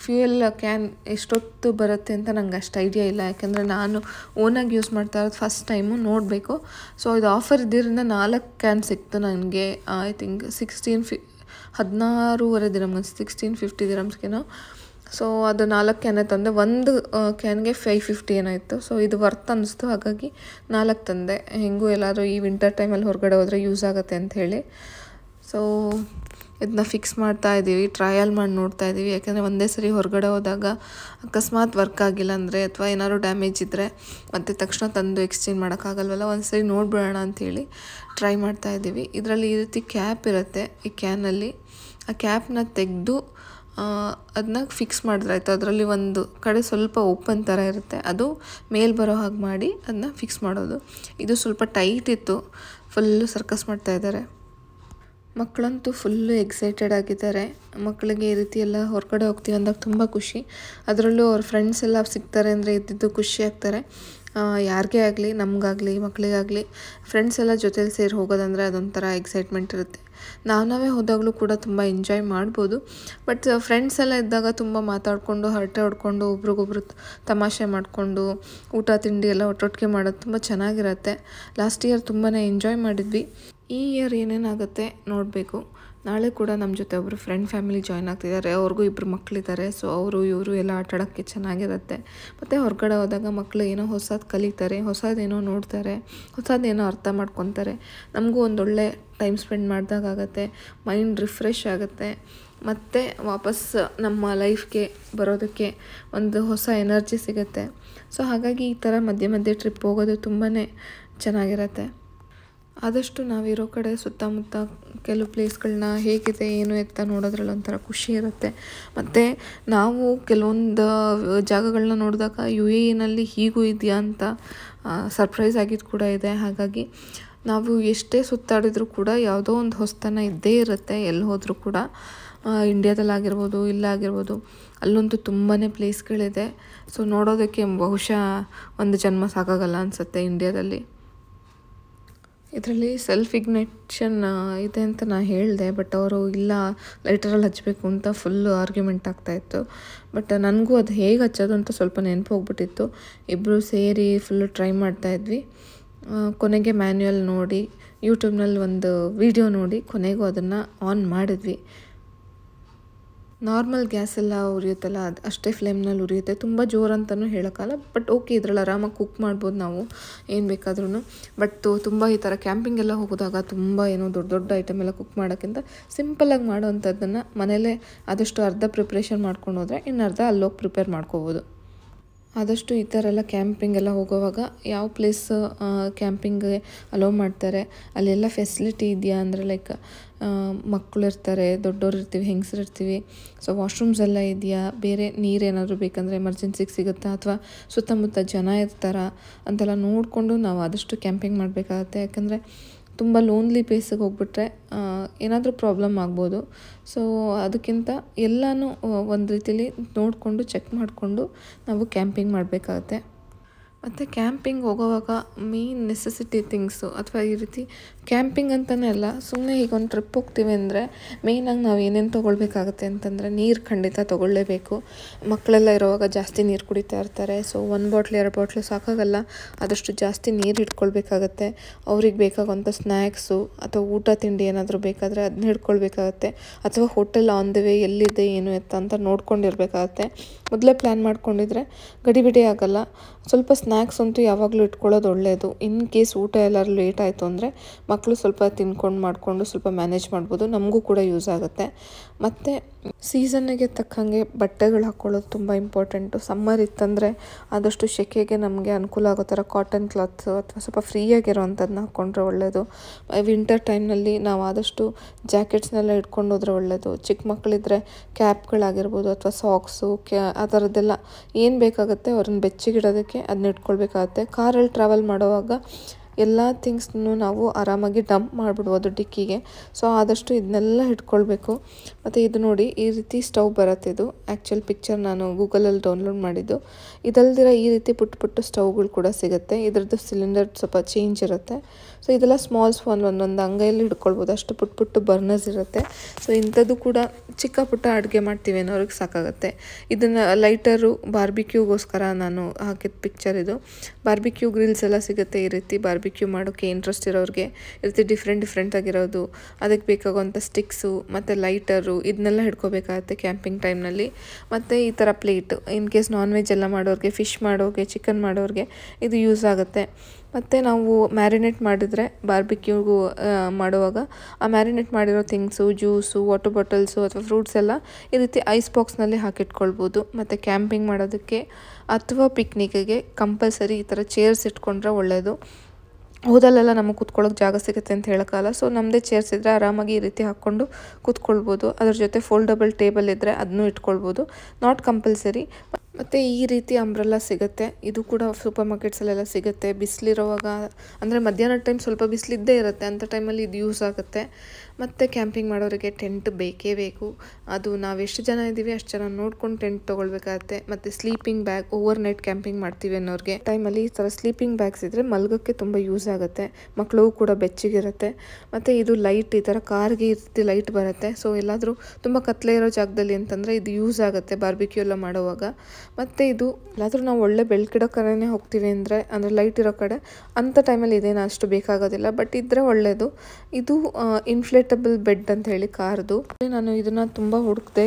ಫ್ಯೂಯಲ್ ಕ್ಯಾನ್ ಎಷ್ಟೊತ್ತು ಬರುತ್ತೆ ಅಂತ ನಂಗೆ ಅಷ್ಟು ಐಡಿಯಾ ಇಲ್ಲ ಯಾಕೆಂದರೆ ನಾನು ಓನಾಗಿ ಯೂಸ್ ಮಾಡ್ತಾ ಇರೋದು ಫಸ್ಟ್ ಟೈಮು ನೋಡಬೇಕು ಸೊ ಇದು ಆಫರ್ ಇದ್ದಿರಿಂದ ನಾಲ್ಕು ಕ್ಯಾನ್ ಸಿಕ್ತು ನನಗೆ ಐ ಥಿಂಕ್ ಸಿಕ್ಸ್ಟೀನ್ ಫಿ ಹದಿನಾರೂವರೆ ದಿರಮ್ ಸಿಕ್ಸ್ಟೀನ್ ಫಿಫ್ಟಿ ದಿರಮ್ಸ್ಗೇನೋ ಸೊ ಅದು ನಾಲ್ಕು ಕ್ಯಾನೆ ತಂದೆ ಒಂದು ಕ್ಯಾನ್ಗೆ ಫೈವ್ ಫಿಫ್ಟಿ ಏನಾಯಿತು ಸೊ ಇದು ವರ್ತ್ ಅನ್ನಿಸ್ತು ಹಾಗಾಗಿ ನಾಲ್ಕು ತಂದೆ ಹೆಂಗೂ ಎಲ್ಲಾದರೂ ಈ ವಿಂಟರ್ ಟೈಮಲ್ಲಿ ಹೊರಗಡೆ ಹೋದರೆ ಯೂಸ್ ಆಗುತ್ತೆ ಅಂಥೇಳಿ ಸೊ ಇದನ್ನ ಫಿಕ್ಸ್ ಮಾಡ್ತಾ ಇದ್ದೀವಿ ಟ್ರಯಲ್ ಮಾಡಿ ನೋಡ್ತಾ ಇದ್ದೀವಿ ಯಾಕೆಂದರೆ ಒಂದೇ ಸರಿ ಹೊರಗಡೆ ಹೋದಾಗ ಅಕಸ್ಮಾತ್ ವರ್ಕ್ ಆಗಿಲ್ಲ ಅಂದರೆ ಅಥವಾ ಏನಾದರೂ ಡ್ಯಾಮೇಜ್ ಇದ್ದರೆ ಮತ್ತೆ ತಕ್ಷಣ ತಂದು ಎಕ್ಸ್ಚೇಂಜ್ ಮಾಡೋಕ್ಕಾಗಲ್ವಲ್ಲ ಒಂದು ಸರಿ ನೋಡಿಬಿಡೋಣ ಅಂಥೇಳಿ ಟ್ರೈ ಮಾಡ್ತಾ ಇದ್ದೀವಿ ಇದರಲ್ಲಿ ಈ ರೀತಿ ಕ್ಯಾಪ್ ಇರುತ್ತೆ ಈ ಕ್ಯಾನಲ್ಲಿ ಆ ಕ್ಯಾಪ್ನ ತೆಗೆದು ಅದನ್ನ ಫಿಕ್ಸ್ ಮಾಡಿದ್ರಾಯ್ತು ಅದರಲ್ಲಿ ಒಂದು ಕಡೆ ಸ್ವಲ್ಪ ಓಪನ್ ಥರ ಇರುತ್ತೆ ಅದು ಮೇಲ್ ಬರೋ ಹಾಗೆ ಮಾಡಿ ಅದನ್ನ ಫಿಕ್ಸ್ ಮಾಡೋದು ಇದು ಸ್ವಲ್ಪ ಟೈಟ್ ಇತ್ತು ಫುಲ್ಲು ಸರ್ಕಸ್ ಮಾಡ್ತಾ ಇದ್ದಾರೆ ಮಕ್ಕಳಂತೂ ಫುಲ್ಲು ಎಕ್ಸೈಟೆಡ್ ಆಗಿದ್ದಾರೆ ಮಕ್ಕಳಿಗೆ ಈ ರೀತಿ ಎಲ್ಲ ಹೊರಗಡೆ ಹೋಗ್ತೀವಿ ಅಂದಾಗ ತುಂಬ ಖುಷಿ ಅದರಲ್ಲೂ ಅವ್ರ ಫ್ರೆಂಡ್ಸ್ ಎಲ್ಲ ಸಿಗ್ತಾರೆ ಅಂದರೆ ಇದ್ದಿದ್ದು ಖುಷಿ ಆಗ್ತಾರೆ ಯಾರಿಗೇ ಆಗಲಿ ನಮಗಾಗಲಿ ಮಕ್ಕಳಿಗಾಗಲಿ ಫ್ರೆಂಡ್ಸ್ ಎಲ್ಲ ಜೊತೇಲಿ ಸೇರಿ ಹೋಗೋದಂದರೆ ಅದೊಂಥರ ಎಕ್ಸೈಟ್ಮೆಂಟ್ ಇರುತ್ತೆ ನಾವು ನಾವೇ ಹೋದಾಗಲೂ ಕೂಡ ತುಂಬ ಎಂಜಾಯ್ ಮಾಡ್ಬೋದು ಬಟ್ ಫ್ರೆಂಡ್ಸ್ ಎಲ್ಲ ಇದ್ದಾಗ ತುಂಬ ಮಾತಾಡಿಕೊಂಡು ಹರಟೆ ಹೊಡ್ಕೊಂಡು ಒಬ್ರಿಗೊಬ್ರು ತಮಾಷೆ ಮಾಡಿಕೊಂಡು ಊಟ ತಿಂಡಿ ಎಲ್ಲ ಒಟ್ಟೊಟ್ಟಿಗೆ ಮಾಡೋದು ತುಂಬ ಚೆನ್ನಾಗಿರತ್ತೆ ಲಾಸ್ಟ್ ಇಯರ್ ತುಂಬಾ ಎಂಜಾಯ್ ಮಾಡಿದ್ವಿ ಈ ಇಯರ್ ಏನೇನಾಗುತ್ತೆ ನೋಡಬೇಕು ನಾಳೆ ಕೂಡ ನಮ್ಮ ಜೊತೆ ಒಬ್ಬರು ಫ್ರೆಂಡ್ ಫ್ಯಾಮಿಲಿ ಜಾಯ್ನ್ ಆಗ್ತಿದ್ದಾರೆ ಅವ್ರಿಗೂ ಇಬ್ಬರು ಮಕ್ಕಳಿದ್ದಾರೆ ಸೊ ಅವರು ಇವರು ಎಲ್ಲ ಆಟಾಡೋಕ್ಕೆ ಚೆನ್ನಾಗಿರುತ್ತೆ ಮತ್ತು ಹೊರಗಡೆ ಹೋದಾಗ ಮಕ್ಕಳು ಏನೋ ಹೊಸದು ಕಲಿತಾರೆ ಹೊಸದೇನೋ ನೋಡ್ತಾರೆ ಹೊಸದೇನೋ ಅರ್ಥ ಮಾಡ್ಕೊತಾರೆ ನಮಗೂ ಒಂದೊಳ್ಳೆ ಟೈಮ್ ಸ್ಪೆಂಡ್ ಮಾಡಿದಾಗತ್ತೆ ಮೈಂಡ್ ರಿಫ್ರೆಶ್ ಆಗುತ್ತೆ ಮತ್ತು ವಾಪಸ್ ನಮ್ಮ ಲೈಫ್ಗೆ ಬರೋದಕ್ಕೆ ಒಂದು ಹೊಸ ಎನರ್ಜಿ ಸಿಗುತ್ತೆ ಸೊ ಹಾಗಾಗಿ ಈ ಥರ ಮಧ್ಯೆ ಮಧ್ಯೆ ಟ್ರಿಪ್ ಹೋಗೋದು ತುಂಬಾ ಚೆನ್ನಾಗಿರತ್ತೆ ಆದಷ್ಟು ನಾವಿರೋ ಕಡೆ ಸುತ್ತಮುತ್ತ ಕೆಲವು ಪ್ಲೇಸ್ಗಳನ್ನ ಹೇಗಿದೆ ಏನು ಎತ್ತ ನೋಡೋದ್ರಲ್ಲಿ ಒಂಥರ ಖುಷಿ ಇರುತ್ತೆ ಮತ್ತು ನಾವು ಕೆಲವೊಂದು ಜಾಗಗಳನ್ನ ನೋಡಿದಾಗ ಯು ಎ ಇನಲ್ಲಿ ಹೀಗೂ ಇದೆಯಾ ಅಂತ ಸರ್ಪ್ರೈಸ್ ಆಗಿದ್ದು ಕೂಡ ಇದೆ ಹಾಗಾಗಿ ನಾವು ಎಷ್ಟೇ ಸುತ್ತಾಡಿದರೂ ಕೂಡ ಯಾವುದೋ ಒಂದು ಹೊಸ್ತನ ಇದ್ದೇ ಇರುತ್ತೆ ಎಲ್ಲಿ ಹೋದರೂ ಕೂಡ ಇಂಡಿಯಾದಲ್ಲಾಗಿರ್ಬೋದು ಇಲ್ಲಾಗಿರ್ಬೋದು ಅಲ್ಲಂತೂ ತುಂಬಾ ಪ್ಲೇಸ್ಗಳಿದೆ ಸೊ ನೋಡೋದಕ್ಕೆ ಬಹುಶಃ ಒಂದು ಜನ್ಮ ಸಾಕಾಗಲ್ಲ ಅನಿಸುತ್ತೆ ಇಂಡಿಯಾದಲ್ಲಿ ಇದರಲ್ಲಿ ಸೆಲ್ಫ್ ಇಗ್ನೆಕ್ಷನ್ ಇದೆ ಅಂತ ನಾನು ಹೇಳಿದೆ ಬಟ್ ಅವರು ಇಲ್ಲ ಲೈಟರಲ್ಲಿ ಹಚ್ಚಬೇಕು ಅಂತ ಫುಲ್ಲು ಆರ್ಗ್ಯುಮೆಂಟ್ ಆಗ್ತಾಯಿತ್ತು ಬಟ್ ನನಗೂ ಅದು ಹೇಗೆ ಹಚ್ಚೋದು ಅಂತ ಸ್ವಲ್ಪ ನೆನಪು ಹೋಗ್ಬಿಟ್ಟಿತ್ತು ಇಬ್ಬರು ಸೇರಿ ಫುಲ್ಲು ಟ್ರೈ ಮಾಡ್ತಾಯಿದ್ವಿ ಕೊನೆಗೆ ಮ್ಯಾನ್ಯಲ್ ನೋಡಿ ಯೂಟ್ಯೂಬ್ನಲ್ಲಿ ಒಂದು ವಿಡಿಯೋ ನೋಡಿ ಕೊನೆಗೂ ಅದನ್ನು ಆನ್ ಮಾಡಿದ್ವಿ ನಾರ್ಮಲ್ ಎಲ್ಲ ಉರಿಯುತ್ತಲ್ಲ ಅದು ಅಷ್ಟೇ ಫ್ಲೇಮ್ನಲ್ಲಿ ಉರಿಯುತ್ತೆ ತುಂಬ ಜೋರು ಅಂತಲೂ ಹೇಳೋಕ್ಕಲ್ಲ ಬಟ್ ಓಕೆ ಇದರಲ್ಲಿ ಆರಾಮಾಗಿ ಕುಕ್ ಮಾಡ್ಬೋದು ನಾವು ಏನು ಬೇಕಾದ್ರೂ ಬಟ್ ತುಂಬ ಈ ಥರ ಕ್ಯಾಂಪಿಂಗ್ ಎಲ್ಲ ಹೋಗೋದಾಗ ತುಂಬ ಏನೋ ದೊಡ್ಡ ದೊಡ್ಡ ಐಟಮ್ ಎಲ್ಲ ಕುಕ್ ಮಾಡೋಕ್ಕಿಂತ ಸಿಂಪಲ್ಲಾಗಿ ಮಾಡೋವಂಥದ್ದನ್ನು ಮನೇಲೇ ಆದಷ್ಟು ಅರ್ಧ ಪ್ರಿಪ್ರೇಷನ್ ಮಾಡ್ಕೊಂಡು ಹೋದರೆ ಇನ್ನು ಅರ್ಧ ಅಲ್ಲೋಗಿ ಪ್ರಿಪೇರ್ ಮಾಡ್ಕೋಬೋದು ಆದಷ್ಟು ಈ ಥರ ಎಲ್ಲ ಕ್ಯಾಂಪಿಂಗ್ ಎಲ್ಲ ಹೋಗೋವಾಗ ಯಾವ ಪ್ಲೇಸ್ ಕ್ಯಾಂಪಿಂಗ್ಗೆ ಅಲೋ ಮಾಡ್ತಾರೆ ಅಲ್ಲೆಲ್ಲ ಫೆಸಿಲಿಟಿ ಇದೆಯಾ ಅಂದರೆ ಲೈಕ್ ಮಕ್ಕಳು ಇರ್ತಾರೆ ದೊಡ್ಡವ್ರು ಇರ್ತೀವಿ ಹೆಂಗಸರು ಇರ್ತೀವಿ ಸೊ ವಾಶ್ರೂಮ್ಸ್ ಎಲ್ಲ ಇದೆಯಾ ಬೇರೆ ನೀರೇನಾದರೂ ಬೇಕಂದರೆ ಎಮರ್ಜೆನ್ಸಿಗೆ ಸಿಗುತ್ತಾ ಅಥವಾ ಸುತ್ತಮುತ್ತ ಜನ ಇರ್ತಾರಾ ಅಂತೆಲ್ಲ ನೋಡಿಕೊಂಡು ನಾವು ಆದಷ್ಟು ಕ್ಯಾಂಪಿಂಗ್ ಮಾಡಬೇಕಾಗತ್ತೆ ಯಾಕಂದರೆ ತುಂಬ ಲೋನ್ಲಿ ಪ್ಲೇಸಿಗೆ ಹೋಗ್ಬಿಟ್ರೆ ಏನಾದರೂ ಪ್ರಾಬ್ಲಮ್ ಆಗ್ಬೋದು ಸೊ ಅದಕ್ಕಿಂತ ಎಲ್ಲನೂ ಒಂದು ರೀತಿಯಲ್ಲಿ ನೋಡಿಕೊಂಡು ಚೆಕ್ ಮಾಡಿಕೊಂಡು ನಾವು ಕ್ಯಾಂಪಿಂಗ್ ಮಾಡಬೇಕಾಗತ್ತೆ ಮತ್ತು ಕ್ಯಾಂಪಿಂಗ್ ಹೋಗೋವಾಗ ಮೇನ್ ನೆಸೆಸಿಟಿ ಥಿಂಗ್ಸು ಅಥವಾ ಈ ರೀತಿ ಕ್ಯಾಂಪಿಂಗ್ ಅಂತಲೇ ಅಲ್ಲ ಸುಮ್ಮನೆ ಈಗ ಒಂದು ಟ್ರಿಪ್ ಹೋಗ್ತೀವಿ ಅಂದರೆ ಮೇಯ್ನಾಗಿ ನಾವು ಏನೇನು ತೊಗೊಳ್ಬೇಕಾಗತ್ತೆ ಅಂತಂದರೆ ನೀರು ಖಂಡಿತ ತೊಗೊಳ್ಳೇಬೇಕು ಮಕ್ಕಳೆಲ್ಲ ಇರೋವಾಗ ಜಾಸ್ತಿ ನೀರು ಕುಡಿತಾ ಇರ್ತಾರೆ ಸೊ ಒಂದು ಬಾಟ್ಲು ಎರಡು ಬಾಟ್ಲು ಸಾಕಾಗಲ್ಲ ಆದಷ್ಟು ಜಾಸ್ತಿ ನೀರು ಹಿಡ್ಕೊಳ್ಬೇಕಾಗತ್ತೆ ಅವ್ರಿಗೆ ಬೇಕಾಗುವಂಥ ಸ್ನ್ಯಾಕ್ಸು ಅಥವಾ ಊಟ ತಿಂಡಿ ಏನಾದರೂ ಬೇಕಾದರೆ ಅದನ್ನ ಹಿಡ್ಕೊಳ್ಬೇಕಾಗತ್ತೆ ಅಥವಾ ಹೋಟೆಲ್ ಆನ್ ದ ವೇ ಎಲ್ಲಿದೆ ಏನು ಎತ್ತ ಅಂತ ನೋಡ್ಕೊಂಡಿರ್ಬೇಕಾಗತ್ತೆ ಮೊದಲೇ ಪ್ಲ್ಯಾನ್ ಮಾಡ್ಕೊಂಡಿದ್ರೆ ಗಡಿಬಿಡಿ ಆಗೋಲ್ಲ ಸ್ವಲ್ಪ ಸ್ನ್ಯಾಕ್ಸ್ ಅಂತೂ ಯಾವಾಗಲೂ ಇಟ್ಕೊಳ್ಳೋದು ಒಳ್ಳೆಯದು ಇನ್ ಕೇಸ್ ಊಟ ಎಲ್ಲರೂ ಲೇಟ್ ಆಯಿತು ಅಂದರೆ ಮಕ್ಕಳು ಸ್ವಲ್ಪ ತಿನ್ಕೊಂಡು ಮಾಡಿಕೊಂಡು ಸ್ವಲ್ಪ ಮ್ಯಾನೇಜ್ ಮಾಡ್ಬೋದು ನಮಗೂ ಕೂಡ ಯೂಸ್ ಆಗುತ್ತೆ ಮತ್ತು ಸೀಸನ್ನಿಗೆ ತಕ್ಕಂಗೆ ಬಟ್ಟೆಗಳು ಹಾಕ್ಕೊಳ್ಳೋದು ತುಂಬ ಇಂಪಾರ್ಟೆಂಟು ಸಮ್ಮರ್ ಇತ್ತಂದರೆ ಆದಷ್ಟು ಸೆಕೆಗೆ ನಮಗೆ ಅನುಕೂಲ ಆಗೋ ಥರ ಕಾಟನ್ ಕ್ಲಾತ್ಸು ಅಥವಾ ಸ್ವಲ್ಪ ಫ್ರೀಯಾಗಿರೋವಂಥದ್ದನ್ನ ಹಾಕ್ಕೊಂಡ್ರೆ ಒಳ್ಳೆಯದು ವಿಂಟರ್ ಟೈಮ್ನಲ್ಲಿ ನಾವು ಆದಷ್ಟು ಜಾಕೆಟ್ಸ್ನೆಲ್ಲ ಇಟ್ಕೊಂಡು ಹೋದ್ರೆ ಒಳ್ಳೆಯದು ಚಿಕ್ಕ ಮಕ್ಕಳಿದ್ರೆ ಕ್ಯಾಪ್ಗಳಾಗಿರ್ಬೋದು ಅಥವಾ ಸಾಕ್ಸು ಕ್ಯಾ ಆ ಥರದ್ದೆಲ್ಲ ಏನು ಬೇಕಾಗುತ್ತೆ ಅವ್ರನ್ನ ಬೆಚ್ಚಗಿಡೋದಕ್ಕೆ ಅದನ್ನ ಇಟ್ಕೊಳ್ಬೇಕಾಗತ್ತೆ ಕಾರಲ್ಲಿ ಟ್ರಾವೆಲ್ ಮಾಡುವಾಗ ಎಲ್ಲ ಥಿಂಗ್ಸ್ನು ನಾವು ಆರಾಮಾಗಿ ಡಂಪ್ ಮಾಡಿಬಿಡ್ಬೋದು ಡಿಕ್ಕಿಗೆ ಸೊ ಆದಷ್ಟು ಇದನ್ನೆಲ್ಲ ಹಿಡ್ಕೊಳ್ಬೇಕು ಮತ್ತು ಇದು ನೋಡಿ ಈ ರೀತಿ ಸ್ಟವ್ ಬರುತ್ತೆ ಇದು ಆ್ಯಕ್ಚುಲ್ ಪಿಕ್ಚರ್ ನಾನು ಗೂಗಲಲ್ಲಿ ಡೌನ್ಲೋಡ್ ಮಾಡಿದ್ದು ಇದಲ್ದಿರ ಈ ರೀತಿ ಪುಟ್ಟ ಪುಟ್ಟ ಸ್ಟವ್ಗಳು ಕೂಡ ಸಿಗುತ್ತೆ ಇದರದ್ದು ಸಿಲಿಂಡರ್ ಸ್ವಲ್ಪ ಚೇಂಜ್ ಇರುತ್ತೆ ಸೊ ಇದೆಲ್ಲ ಸ್ಮಾಲ್ ಸ್ಪೂನ್ ಒಂದೊಂದು ಅಂಗೈಯಲ್ಲಿ ಹಿಡ್ಕೊಳ್ಬೋದು ಅಷ್ಟು ಪುಟ್ ಪುಟ್ಟು ಬರ್ನರ್ಸ್ ಇರುತ್ತೆ ಸೊ ಇಂಥದ್ದು ಕೂಡ ಚಿಕ್ಕ ಪುಟ್ಟ ಅಡುಗೆ ಮಾಡ್ತೀವಿ ಅನ್ನೋರಿಗೆ ಸಾಕಾಗುತ್ತೆ ಇದನ್ನು ಲೈಟರು ಬಾರ್ಬಿಕ್ಯೂಗೋಸ್ಕರ ನಾನು ಹಾಕಿದ ಪಿಕ್ಚರ್ ಇದು ಬಾರ್ಬಿಕ್ಯೂ ಗ್ರಿಲ್ಸ್ ಎಲ್ಲ ಸಿಗುತ್ತೆ ಈ ರೀತಿ ಬಾರ್ಬಿಕ್ಯೂ ಮಾಡೋಕ್ಕೆ ಇಂಟ್ರೆಸ್ಟ್ ಇರೋರಿಗೆ ಈ ರೀತಿ ಡಿಫ್ರೆಂಟ್ ಡಿಫ್ರೆಂಟ್ ಆಗಿರೋದು ಅದಕ್ಕೆ ಬೇಕಾಗುವಂಥ ಸ್ಟಿಕ್ಸು ಮತ್ತು ಲೈಟರು ಇದನ್ನೆಲ್ಲ ಹಿಡ್ಕೋಬೇಕಾಗತ್ತೆ ಕ್ಯಾಂಪಿಂಗ್ ಟೈಮ್ನಲ್ಲಿ ಮತ್ತು ಈ ಥರ plate in case non veg ಎಲ್ಲ ಮಾಡೋರಿಗೆ ಫಿಶ್ ಮಾಡೋರಿಗೆ ಚಿಕನ್ ಮಾಡೋರಿಗೆ ಇದು ಯೂಸ್ ಆಗುತ್ತೆ ಮತ್ತು ನಾವು ಮ್ಯಾರಿನೇಟ್ ಮಾಡಿದರೆ ಬಾರ್ಬಿಕ್ಯೂಗೂ ಮಾಡುವಾಗ ಆ ಮ್ಯಾರಿನೇಟ್ ಮಾಡಿರೋ ಥಿಂಗ್ಸು ಜ್ಯೂಸು ವಾಟರ್ ಬಾಟಲ್ಸು ಅಥವಾ ಫ್ರೂಟ್ಸ್ ಎಲ್ಲ ಈ ರೀತಿ ಐಸ್ ಬಾಕ್ಸ್ನಲ್ಲಿ ಹಾಕಿಟ್ಕೊಳ್ಬೋದು ಮತ್ತು ಕ್ಯಾಂಪಿಂಗ್ ಮಾಡೋದಕ್ಕೆ ಅಥವಾ ಪಿಕ್ನಿಕ್ಗೆ ಕಂಪಲ್ಸರಿ ಈ ಥರ ಚೇರ್ಸ್ ಇಟ್ಕೊಂಡ್ರೆ ಒಳ್ಳೆಯದು ಹೋದಲ್ಲೆಲ್ಲ ನಮಗೆ ಕೂತ್ಕೊಳ್ಳೋಕೆ ಜಾಗ ಸಿಗುತ್ತೆ ಅಂತ ಹೇಳೋಕ್ಕಲ್ಲ ಸೊ ನಮ್ಮದೇ ಚೇರ್ಸ್ ಇದ್ದರೆ ಆರಾಮಾಗಿ ಈ ರೀತಿ ಹಾಕ್ಕೊಂಡು ಕೂತ್ಕೊಳ್ಬೋದು ಅದ್ರ ಜೊತೆ ಫೋಲ್ಡಬಲ್ ಟೇಬಲ್ ಇದ್ದರೆ ಅದನ್ನೂ ಇಟ್ಕೊಳ್ಬೋದು ನಾಟ್ ಕಂಪಲ್ಸರಿ ಮತ್ತು ಈ ರೀತಿ ಅಂಬ್ರೆಲ್ಲ ಸಿಗುತ್ತೆ ಇದು ಕೂಡ ಸೂಪರ್ ಮಾರ್ಕೆಟ್ಸಲ್ಲೆಲ್ಲ ಸಿಗುತ್ತೆ ಬಿಸಿಲಿರೋವಾಗ ಅಂದರೆ ಮಧ್ಯಾಹ್ನದ ಟೈಮ್ ಸ್ವಲ್ಪ ಬಿಸಿಲಿದ್ದೇ ಇರುತ್ತೆ ಅಂಥ ಟೈಮಲ್ಲಿ ಇದು ಯೂಸ್ ಆಗುತ್ತೆ ಮತ್ತು ಕ್ಯಾಂಪಿಂಗ್ ಮಾಡೋರಿಗೆ ಟೆಂಟ್ ಬೇಕೇ ಬೇಕು ಅದು ನಾವು ಎಷ್ಟು ಜನ ಇದ್ದೀವಿ ಅಷ್ಟು ಜನ ನೋಡ್ಕೊಂಡು ಟೆಂಟ್ ತೊಗೊಳ್ಬೇಕಾಗತ್ತೆ ಮತ್ತು sleeping bag overnight camping ಮಾಡ್ತೀವಿ ಅನ್ನೋರಿಗೆ ಟೈಮಲ್ಲಿ ಈ ಥರ ಸ್ಲೀಪಿಂಗ್ ಬ್ಯಾಗ್ಸ್ ಇದ್ದರೆ ಮಲಗೋಕ್ಕೆ ತುಂಬ ಯೂಸ್ ಆಗುತ್ತೆ ಮಕ್ಕಳು ಕೂಡ ಬೆಚ್ಚಗಿರುತ್ತೆ ಮತ್ತು ಇದು ಲೈಟ್ ಈ ಥರ ಕಾರ್ಗೆ ರೀತಿ ಲೈಟ್ ಬರುತ್ತೆ ಸೊ ಎಲ್ಲಾದರೂ ತುಂಬ ಕತ್ಲೆ ಇರೋ ಜಾಗದಲ್ಲಿ ಅಂತಂದರೆ ಇದು ಯೂಸ್ ಆಗುತ್ತೆ ಬಾರ್ಬಿಕ್ಯೂ ಎಲ್ಲ ಮಾಡುವಾಗ ಮತ್ತು ಇದು ಎಲ್ಲಾದರೂ ನಾವು ಒಳ್ಳೆ ಬೆಳ್ಕಿಡೋ ಕಡೆನೇ ಹೋಗ್ತೀವಿ ಅಂದರೆ ಅಂದರೆ ಲೈಟ್ ಇರೋ ಕಡೆ ಅಂಥ ಟೈಮಲ್ಲಿ ಇದೇನು ಅಷ್ಟು ಬೇಕಾಗೋದಿಲ್ಲ ಬಟ್ ಇದ್ದರೆ ಒಳ್ಳೆಯದು ಇದು ಇನ್ಫ್ಲೇಟ್ ಕಂಫರ್ಟಬಲ್ ಬೆಡ್ ಅಂತ ಹೇಳಿ ಕಾರ್ದು ನಾನು ಇದನ್ನ ತುಂಬಾ ಹುಡುಕ್ದೆ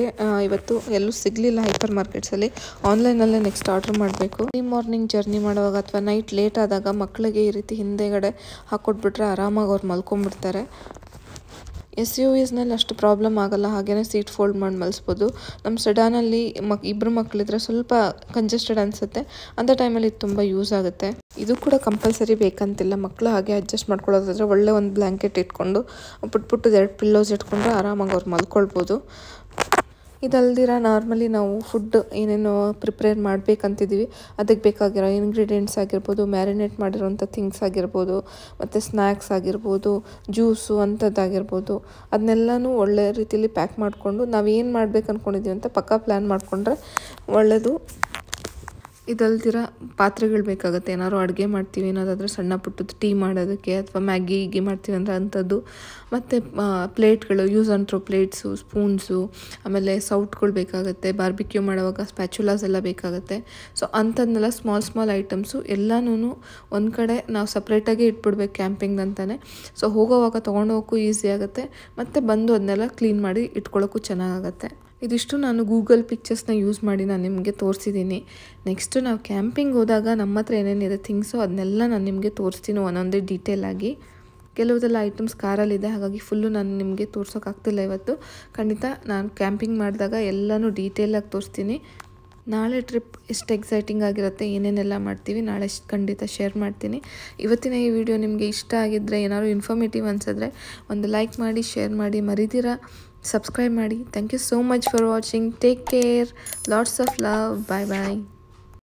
ಇವತ್ತು ಎಲ್ಲೂ ಸಿಗ್ಲಿಲ್ಲ ಹೈಪರ್ ಮಾರ್ಕೆಟ್ಸ್ ಅಲ್ಲಿ ಆನ್ಲೈನ್ ಅಲ್ಲೇ ನೆಕ್ಸ್ಟ್ ಆರ್ಡರ್ ಮಾಡಬೇಕು ಈ ಮಾರ್ನಿಂಗ್ ಜರ್ನಿ ಮಾಡುವಾಗ ಅಥವಾ ನೈಟ್ ಲೇಟ್ ಆದಾಗ ಮಕ್ಕಳಿಗೆ ಈ ರೀತಿ ಹಿಂದೆಗಡೆ ಹಾಕೊಟ್ಬಿಟ್ರೆ ಆರಾಮಾಗಿ ಅವ್ರು ಮಲ್ಕೊಂಡ್ಬಿಡ್ತಾರೆ ಎಸ್ ಯು ವಿಸ್ನಲ್ಲಿ ಅಷ್ಟು ಪ್ರಾಬ್ಲಮ್ ಆಗಲ್ಲ ಹಾಗೆಯೇ ಸೀಟ್ ಫೋಲ್ಡ್ ಮಾಡಿ ಮಲಸ್ಬೋದು ನಮ್ಮ ಸೆಡಾನಲ್ಲಿ ಮಕ್ ಇಬ್ಬರು ಮಕ್ಕಳಿದ್ರೆ ಸ್ವಲ್ಪ ಕಂಜೆಸ್ಟೆಡ್ ಅನಿಸುತ್ತೆ ಅಂಥ ಟೈಮಲ್ಲಿ ಇದು ತುಂಬ ಯೂಸ್ ಆಗುತ್ತೆ ಇದು ಕೂಡ ಕಂಪಲ್ಸರಿ ಬೇಕಂತಿಲ್ಲ ಮಕ್ಕಳು ಹಾಗೆ ಅಡ್ಜಸ್ಟ್ ಮಾಡ್ಕೊಳ್ಳೋದಾದ್ರೆ ಒಳ್ಳೆ ಒಂದು ಬ್ಲ್ಯಾಂಕೆಟ್ ಇಟ್ಕೊಂಡು ಪುಟ್ಟ ಪುಟ್ಟದ ಎರಡು ಪಿಲ್ಲೋಸ್ ಇಟ್ಕೊಂಡು ಆರಾಮಾಗಿ ಅವ್ರು ಮಲ್ಕೊಳ್ಬೋದು ಇದಲ್ದಿರ ನಾರ್ಮಲಿ ನಾವು ಫುಡ್ ಏನೇನು ಪ್ರಿಪೇರ್ ಮಾಡಬೇಕಂತಿದ್ದೀವಿ ಅದಕ್ಕೆ ಬೇಕಾಗಿರೋ ಇಂಗ್ರೀಡಿಯೆಂಟ್ಸ್ ಆಗಿರ್ಬೋದು ಮ್ಯಾರಿನೇಟ್ ಮಾಡಿರೋಂಥ ಥಿಂಗ್ಸ್ ಆಗಿರ್ಬೋದು ಮತ್ತು ಸ್ನ್ಯಾಕ್ಸ್ ಆಗಿರ್ಬೋದು ಜ್ಯೂಸು ಅಂಥದ್ದಾಗಿರ್ಬೋದು ಅದನ್ನೆಲ್ಲನೂ ಒಳ್ಳೆ ರೀತಿಯಲ್ಲಿ ಪ್ಯಾಕ್ ಮಾಡಿಕೊಂಡು ನಾವು ಏನು ಮಾಡ್ಬೇಕು ಅಂದ್ಕೊಂಡಿದ್ದೀವಿ ಅಂತ ಪಕ್ಕಾ ಪ್ಲ್ಯಾನ್ ಮಾಡಿಕೊಂಡ್ರೆ ಒಳ್ಳೆಯದು ಇದಲ್ದಿರ ಪಾತ್ರೆಗಳು ಬೇಕಾಗುತ್ತೆ ಏನಾದ್ರು ಅಡುಗೆ ಮಾಡ್ತೀವಿ ಏನಾದ್ರೂ ಸಣ್ಣ ಪುಟ್ಟದ್ದು ಟೀ ಮಾಡೋದಕ್ಕೆ ಅಥವಾ ಮ್ಯಾಗಿ ಗೀಗಿ ಮಾಡ್ತೀವಿ ಅಂದರೆ ಅಂಥದ್ದು ಮತ್ತು ಪ್ಲೇಟ್ಗಳು ಯೂಸ್ ಆ್ಯಂಡ್ ಪ್ಲೇಟ್ಸು ಸ್ಪೂನ್ಸು ಆಮೇಲೆ ಸೌಟ್ಗಳು ಬೇಕಾಗುತ್ತೆ ಬಾರ್ಬಿಕ್ಯೂ ಮಾಡುವಾಗ ಸ್ಪ್ಯಾಚುಲಾಸ್ ಎಲ್ಲ ಬೇಕಾಗುತ್ತೆ ಸೊ ಅಂಥದ್ನೆಲ್ಲ ಸ್ಮಾಲ್ ಸ್ಮಾಲ್ ಐಟಮ್ಸು ಎಲ್ಲನೂ ಒಂದು ಕಡೆ ನಾವು ಸಪ್ರೇಟಾಗಿ ಇಟ್ಬಿಡ್ಬೇಕು ಕ್ಯಾಂಪಿಂಗ್ ಅಂತಲೇ ಸೊ ಹೋಗೋವಾಗ ತೊಗೊಂಡೋಗಕ್ಕೂ ಈಸಿ ಆಗುತ್ತೆ ಮತ್ತು ಬಂದು ಅದನ್ನೆಲ್ಲ ಕ್ಲೀನ್ ಮಾಡಿ ಇಟ್ಕೊಳ್ಳೋಕ್ಕೂ ಚೆನ್ನಾಗಾಗತ್ತೆ ಇದಿಷ್ಟು ನಾನು ಗೂಗಲ್ ಪಿಕ್ಚರ್ಸ್ನ ಯೂಸ್ ಮಾಡಿ ನಾನು ನಿಮಗೆ ತೋರಿಸಿದ್ದೀನಿ ನೆಕ್ಸ್ಟು ನಾವು ಕ್ಯಾಂಪಿಂಗ್ ಹೋದಾಗ ನಮ್ಮ ಹತ್ರ ಏನೇನಿದೆ ಥಿಂಗ್ಸು ಅದನ್ನೆಲ್ಲ ನಾನು ನಿಮಗೆ ತೋರಿಸ್ತೀನಿ ಒಂದೊಂದೇ ಡೀಟೇಲಾಗಿ ಕೆಲವುದೆಲ್ಲ ಐಟಮ್ಸ್ ಕಾರಲ್ಲಿದೆ ಹಾಗಾಗಿ ಫುಲ್ಲು ನಾನು ನಿಮಗೆ ತೋರ್ಸೋಕ್ಕಾಗ್ತಿಲ್ಲ ಇವತ್ತು ಖಂಡಿತ ನಾನು ಕ್ಯಾಂಪಿಂಗ್ ಮಾಡಿದಾಗ ಎಲ್ಲನೂ ಡೀಟೇಲಾಗಿ ತೋರಿಸ್ತೀನಿ ನಾಳೆ ಟ್ರಿಪ್ ಎಷ್ಟು ಎಕ್ಸೈಟಿಂಗ್ ಆಗಿರುತ್ತೆ ಏನೇನೆಲ್ಲ ಮಾಡ್ತೀವಿ ನಾಳೆ ಖಂಡಿತ ಶೇರ್ ಮಾಡ್ತೀನಿ ಇವತ್ತಿನ ಈ ವಿಡಿಯೋ ನಿಮಗೆ ಇಷ್ಟ ಆಗಿದ್ದರೆ ಏನಾದರೂ ಇನ್ಫಾರ್ಮೇಟಿವ್ ಅನ್ಸಿದ್ರೆ ಒಂದು ಲೈಕ್ ಮಾಡಿ ಶೇರ್ ಮಾಡಿ ಮರಿದಿರ subscribe Madi. Thank you so much for watching. Take care. Lots of love. Bye bye.